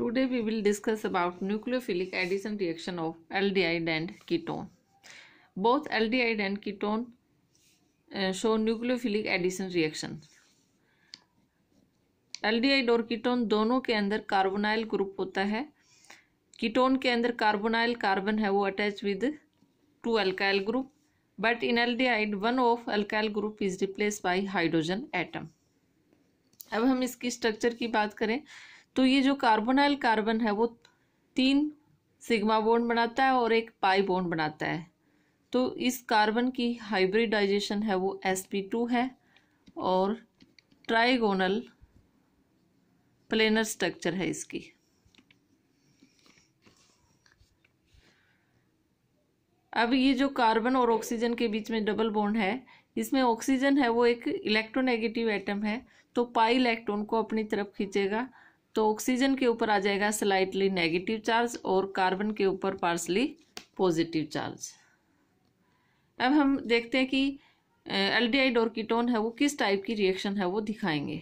Today we will discuss about nucleophilic addition reaction of aldehyde and ketone. Both aldehyde and ketone uh, show nucleophilic addition reaction. Aldehyde और ketone दोनों के अंदर carbonyl group होता है ketone के अंदर carbonyl carbon है वो attach with two alkyl group but in aldehyde one of alkyl group is replace by hydrogen atom अब हम इसकी स्ट्रक्चर की बात करें तो ये जो कार्बोनाइल कार्बन है वो तीन सिग्मा बोन्ड बनाता है और एक पाई बोन्ड बनाता है तो इस कार्बन की हाइब्रिडाइजेशन है वो sp2 है और ट्राइगोनल प्लेनर स्ट्रक्चर है इसकी अब ये जो कार्बन और ऑक्सीजन के बीच में डबल बोन्ड है इसमें ऑक्सीजन है वो एक इलेक्ट्रोनेगेटिव एटम है तो पाई इलेक्ट्रॉन को अपनी तरफ खींचेगा तो ऑक्सीजन के ऊपर आ जाएगा स्लाइटली नेगेटिव चार्ज और कार्बन के ऊपर पार्सली पॉजिटिव चार्ज अब हम देखते हैं कि एल्डिहाइड और कीटोन है वो किस टाइप की रिएक्शन है वो दिखाएंगे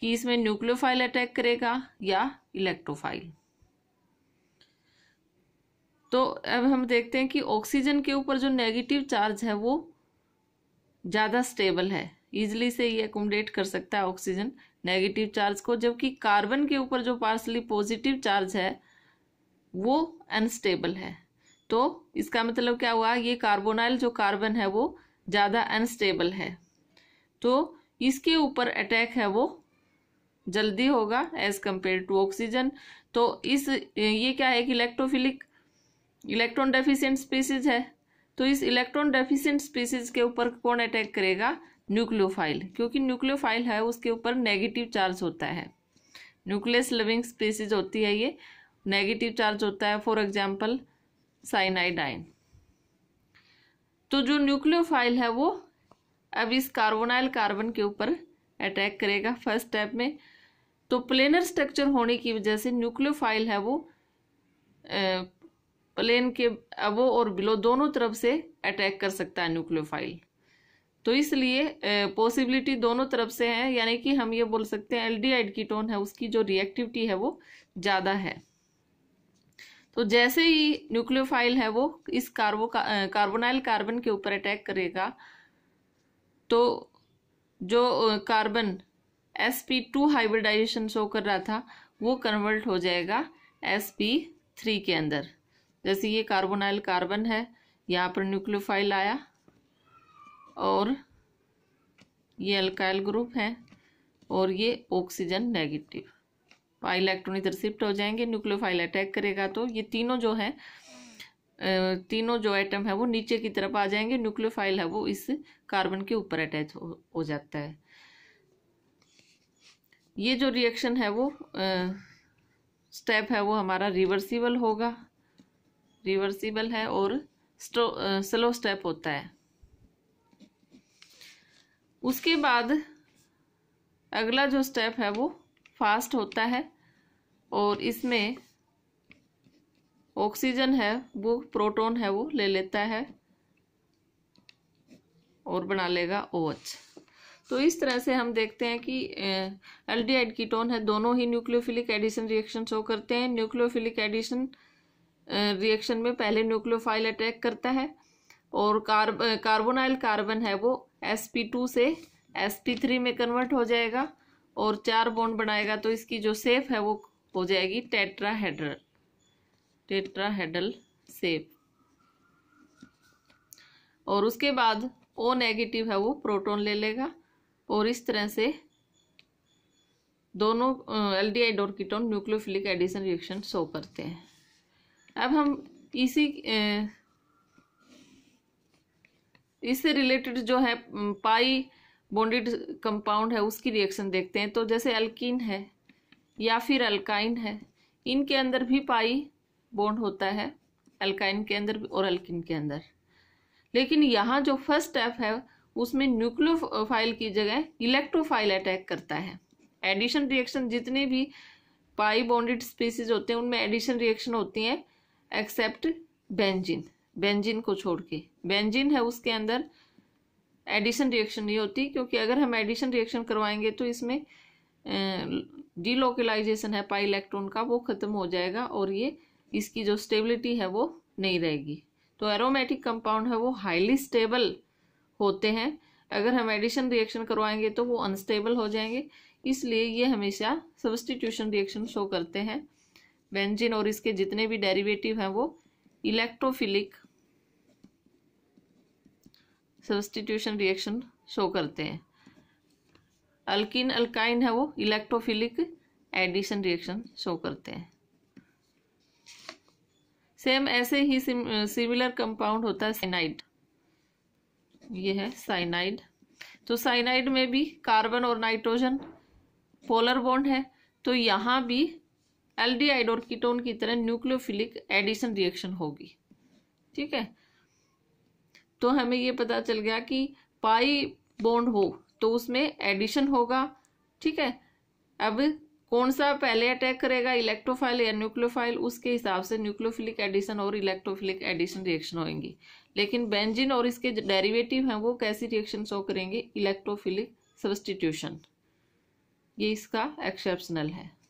कि इसमें न्यूक्लियोफाइल अटैक करेगा या इलेक्ट्रोफाइल तो अब हम देखते हैं कि ऑक्सीजन के ऊपर जो नेगेटिव चार्ज है वो ज़्यादा स्टेबल है ईजिली से ये एकोमडेट कर सकता है ऑक्सीजन नेगेटिव चार्ज को जबकि कार्बन के ऊपर जो पार्सली पॉजिटिव चार्ज है वो अनस्टेबल है तो इसका मतलब क्या हुआ ये कार्बोनाइल जो कार्बन है वो ज़्यादा अनस्टेबल है तो इसके ऊपर अटैक है वो जल्दी होगा एज कम्पेयर टू ऑक्सीजन तो इस ये क्या है कि इलेक्ट्रोफिलिक इलेक्ट्रॉन डेफिशिएंट स्पीसीज है तो इस इलेक्ट्रॉन डेफिशिएंट स्पीसीज के ऊपर कौन अटैक करेगा न्यूक्लियोफाइल क्योंकि न्यूक्लियोफाइल है उसके ऊपर नेगेटिव चार्ज होता है न्यूक्लियस लिविंग स्पीसीज होती है ये नेगेटिव चार्ज होता है फॉर एग्जाम्पल साइनाइडाइन तो जो न्यूक्लियोफाइल है वो अब इस कार्बोनाइल कार्बन के ऊपर अटैक करेगा फर्स्ट स्टेप में तो प्लेनर स्ट्रक्चर होने की वजह से न्यूक्लियोफाइल है वो प्लेन के अबो और बिलो दोनों तरफ से अटैक कर सकता है न्यूक्लियोफाइल तो इसलिए पॉसिबिलिटी दोनों तरफ से है यानी कि हम ये बोल सकते हैं एल्डिहाइड कीटोन है उसकी जो रिएक्टिविटी है वो ज़्यादा है तो जैसे ही न्यूक्लियोफाइल है वो इस कार्बो का, कार्बोनाइल कार्बन के ऊपर अटैक करेगा तो जो carbon S P two hybridization show कर रहा था वो कन्वर्ट हो जाएगा एस पी थ्री के अंदर जैसे ये कार्बोनाइल कार्बन है यहाँ पर न्यूक्लियोफाइल आया और ये अल्काइल ग्रुप है और ये ऑक्सीजन नेगेटिव पाई इलेक्ट्रॉन इधर शिफ्ट हो जाएंगे न्यूक्लियोफाइल अटैक करेगा तो ये तीनों जो है तीनों जो आइटम है वो नीचे की तरफ आ जाएंगे न्यूक्लियोफाइल है वो इस कार्बन के ऊपर अटैच हो, हो जाता है ये जो रिएक्शन है वो स्टेप है वो हमारा रिवर्सिबल होगा रिवर्सिबल है और स्लो स्टेप होता है उसके बाद अगला जो स्टेप है वो फास्ट होता है और इसमें ऑक्सीजन है वो प्रोटॉन है वो ले लेता है और बना लेगा ओ OH तो इस तरह से हम देखते हैं कि एल्डिहाइड कीटोन है दोनों ही न्यूक्लियोफिलिक एडिशन रिएक्शन शो करते हैं न्यूक्लियोफिलिक एडिशन रिएक्शन में पहले न्यूक्लियोफाइल अटैक करता है और कार्ब कार्बोनाइल कार्बन है वो एस पी टू से एस पी थ्री में कन्वर्ट हो जाएगा और चार बॉन्ड बनाएगा तो इसकी जो सेफ है वो हो जाएगी टेट्राहेड्रल टेट्राहेडल सेफ और उसके बाद ओ नेगेटिव है वो प्रोटॉन ले लेगा और इस तरह से दोनों aldehyde ketone nucleophilic addition reaction show करते हैं अब हम इसी इससे रिलेटेड जो है पाई बॉन्डेड कंपाउंड है उसकी रिएक्शन देखते हैं तो जैसे अल्किन है या फिर अल्काइन है इनके अंदर भी पाई बॉन्ड होता है अल्काइन के अंदर और अल्किन के अंदर लेकिन यहाँ जो फर्स्ट स्टेप है उसमें न्यूक्लियोफाइल की जगह इलेक्ट्रोफाइल अटैक करता है एडिशन रिएक्शन जितने भी पाई बॉन्डेड स्पीसीज होते हैं उनमें एडिशन रिएक्शन होती हैं एक्सेप्ट बेंजिन बेंजिन को छोड़ के बेंजिन है उसके अंदर एडिशन रिएक्शन नहीं होती क्योंकि अगर हम एडिशन रिएक्शन करवाएंगे तो इसमें डीलोकलाइजेशन है पाई इलेक्ट्रॉन का वो ख़त्म हो जाएगा और ये इसकी जो स्टेबिलिटी है वो नहीं रहेगी तो एरोमेटिक कंपाउंड है वो हाईली स्टेबल होते हैं अगर हम एडिशन रिएक्शन करवाएंगे तो वो अनस्टेबल हो जाएंगे इसलिए ये हमेशा सब्सटीट्यूशन रिएक्शन शो करते हैं बेंजिन और इसके जितने भी डेरिवेटिव हैं वो इलेक्ट्रोफिलिक सब्सटीट्यूशन रिएक्शन शो करते हैं अल्किन अल्काइन है वो इलेक्ट्रोफिलिक एडिशन रिएक्शन शो करते हैं सेम ऐसे ही सिमिलर कंपाउंड होता है साइनाइड ये है साइनाइड तो साइनाइड में भी कार्बन और नाइट्रोजन पोलर बॉन्ड है तो यहाँ भी एल्डिहाइड और कीटोन की तरह न्यूक्लियोफिलिक एडिशन रिएक्शन होगी ठीक है तो हमें ये पता चल गया कि पाई बॉन्ड हो तो उसमें एडिशन होगा ठीक है अब कौन सा पहले अटैक करेगा इलेक्ट्रोफाइल या न्यूक्लियोफाइल उसके हिसाब से न्यूक्लियोफिलिक एडिशन और इलेक्ट्रोफिलिक एडिशन रिएक्शन होंगी लेकिन बेंजिन और इसके डेरिवेटिव हैं वो कैसी रिएक्शन शो करेंगे इलेक्ट्रोफिलिक सब्सटीट्यूशन ये इसका एक्सेप्शनल है